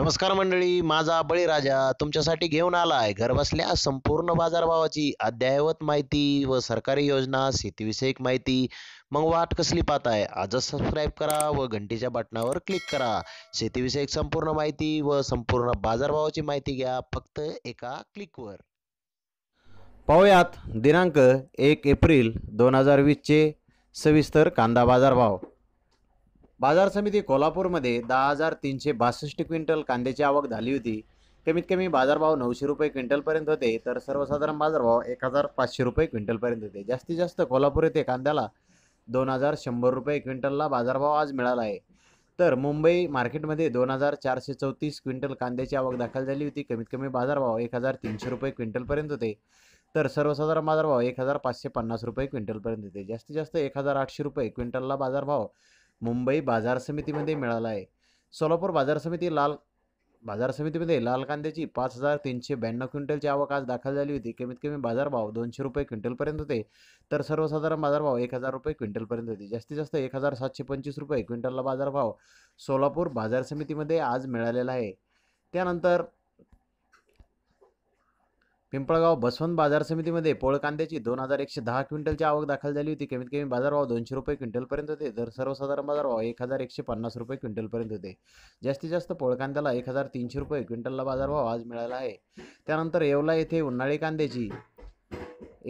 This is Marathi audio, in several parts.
नमस्कार मंडळी माझा बळीराजा तुमच्यासाठी घेऊन आलाय आहे घरबसल्या संपूर्ण बाजारभावाची अद्ययावत माहिती व सरकारी योजना शेतीविषयक माहिती मग वाट कसली पाहत आहे आजच सबस्क्राईब करा व घंटीच्या बटनावर क्लिक करा शेतीविषयक संपूर्ण माहिती व संपूर्ण बाजारभावाची माहिती घ्या फक्त एका क्लिकवर पाहुयात दिनांक एक एप्रिल दोन हजार वीसचे सविस्तर कांदा बाजारभाव बाजार समिती कोल्हापूरमध्ये दहा हजार तीनशे बासष्ट क्विंटल कांद्याची आवक झाली होती कमीत कमी बाजारभाव नऊशे रुपये क्विंटलपर्यंत होते तर सर्वसाधारण बाजारभाव एक हजार पाचशे रुपये क्विंटलपर्यंत होते जास्तीत जास्त कोल्हापूर येथे कांद्याला दोन हजार शंभर रुपये क्विंटलला बाजारभाव आज मिळाला आहे तर मुंबई मार्केटमध्ये दोन हजार चारशे चौतीस क्विंटल कांद्याची आवक दाखल झाली होती कमीत कमी बाजारभाव एक हजार तीनशे रुपये क्विंटलपर्यंत होते तर सर्वसाधारण बाजारभाव एक हजार पाचशे पन्नास रुपये क्विंटलपर्यंत होते जास्तीत जास्त एक हजार आठशे रुपये क्विंटलला बाजारभाव मुंबई बाजार समितीमध्ये मिळाला आहे सोलापूर बाजार समिती लाल बाजार समितीमध्ये लाल कांद्याची पाच हजार तीनशे ब्याण्णव क्विंटलची आवक आज दाखल झाली होती कमीत कमी बाजारभाव दोनशे रुपये क्विंटलपर्यंत होते तर सर्वसाधारण बाजारभाव एक हजार रुपये क्विंटलपर्यंत होते जास्तीत जास्त एक हजार सातशे पंचवीस रुपये क्विंटलला बाजारभाव सोलापूर बाजार समितीमध्ये आज मिळालेला आहे त्यानंतर पिंपळगाव बसवंत बाजार समितीमध्ये पोळ कांद्याची दोन हजार एकशे दहा क्विंटलची आवक दाखल झाली होती कमीत कमी बाजारभाव दोनशे रुपये क्विंटलपर्यंत होते तर सर्वसाधारण बाजारभाव एक हजार एकशे पन्नास रुपये क्विंटलपर्यंत होते जास्तीत जास्त पोळ कांद्याला एक हजार तीनशे रुपये क्विंटलला बाजारभाव आज मिळाला आहे त्यानंतर येवला येथे उन्हाळी कांद्याची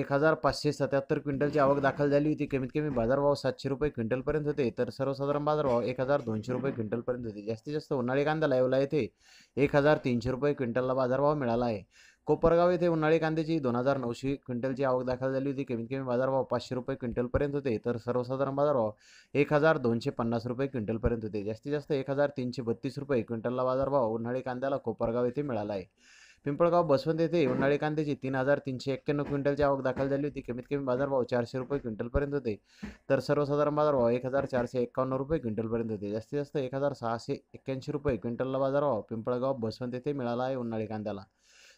एक हजार पाचशे सत्याहत्तर क्विंटलची आवक दाखल झाली होती कमीत कमी बाजारभाव सातशे रुपये क्विंटलपर्यंत होते तर सर्वसाधारण बाजारभाव एक हजार दोनशे रुपये क्विंटलपर्यंत होते जास्तीत जास्त उन्हाळी कांदा लावला येथे एक हजार तीनशे रुपये क्विंटलला बाजारभाव मिळाला आहे कोपरगाव येथे उन्हाळी कांद्याची दोन हजार नऊशे क्विंटलची आवक दाखल झाली होती कमीत कमी बाजारभाव पाचशे रुपये क्विंटलपर्यंत होते तर सर्वसाधारण बाजारभाव एक हजार दोनशे पन्नास रुपये क्विंटलपर्यंत होते जास्तीत जास्त एक हजार तीनशे बत्तीस रुपये क्विंटलला बाजारभाव उन्हाळी कांद्याला कोपरगाव येथे मिळाला आहे पिंपळगाव बसवंत येथे उन्हाळी कांद्याची तीन हजार तीनशे एक्क्याण्णव क्विंटलची आवक दाखल झाली होती कमीत कमी बाजारभाव चारशे रुपये क्विंटलपर्यंत होते तर सर्वसाधारण बाजारभाव एक हजार चारशे एकावन्न रुपये क्विंटलपर्यंत होते जास्तीत जास्त एक हजार सहाशे एक्क्याऐंशी रुपये क्विंटलला बाजारभाव पिंपळगाव बसवंत येथे मिळाला आहे उन्हाळी कांद्याला